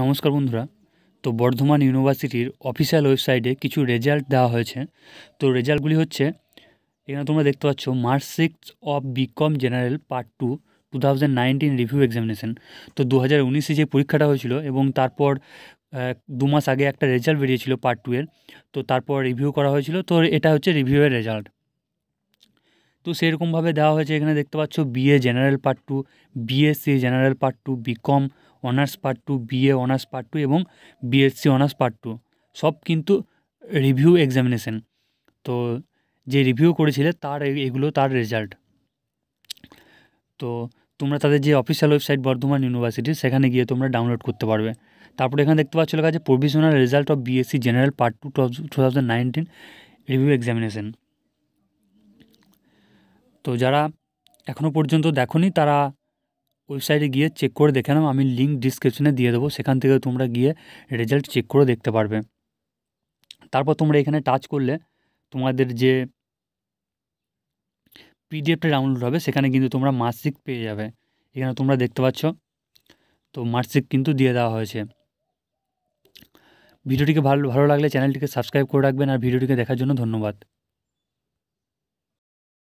নমস্কার বন্ধুরা তো বর্ধমান ইউনিভার্সিটির অফিসিয়াল ওয়েবসাইটে কিছু রেজাল্ট দেওয়া হয়েছে তো রেজাল্টগুলি হচ্ছে এখানে তোমরা দেখতে পাচ্ছ March six of BCom general part two two thousand nineteen review examination তো দু হাজার উনিশে যে পরীক্ষাটা হয়েছিল এবং তারপর দু মাস আগে একটা রেজাল্ট বেরিয়েছিল পার্ট টু এর তো তারপর রিভিউ করা হয়েছিল তো এটা হচ্ছে রিভিউয়ের রেজাল্ট তো সেরকমভাবে দেওয়া হয়েছে এখানে দেখতে পাচ্ছ BA general part two BSc general part two BCom honours part two BA honours part two এবং বিএসসি অনার্স পার্ট টু সব কিন্তু রিভিউ এক্সামিনেশন তো যে রিভিউ করেছিলে তার এগুলো তার রেজাল্ট তো তোমরা তাদের যে অফিসিয়াল ওয়েবসাইট বর্ধমান ইউনিভার্সিটি সেখানে গিয়ে তোমরা ডাউনলোড করতে পারবে তারপরে এখানে দেখতে পাচ্ছ আছে provisional result of BSc general part two two thousand nineteen review examination তো যারা এখনও পর্যন্ত দেখনি তারা ওয়েবসাইটে গিয়ে চেক করে দেখে নাও আমি লিঙ্ক ডিসক্রিপশনে দিয়ে দেবো সেখান থেকে তোমরা গিয়ে রেজাল্ট চেক করে দেখতে পারবে তারপর তোমরা এখানে টাচ করলে তোমাদের যে পিডিএফটা ডাউনলোড হবে সেখানে কিন্তু তোমরা মার্কশিট পেয়ে যাবে এখানে তোমরা দেখতে পাচ্ছ তো মার্কশিট কিন্তু দিয়ে দেওয়া হয়েছে ভিডিওটিকে ভালো ভালো লাগলে চ্যানেলটিকে সাবস্ক্রাইব করে রাখবেন আর ভিডিওটিকে দেখার জন্য ধন্যবাদ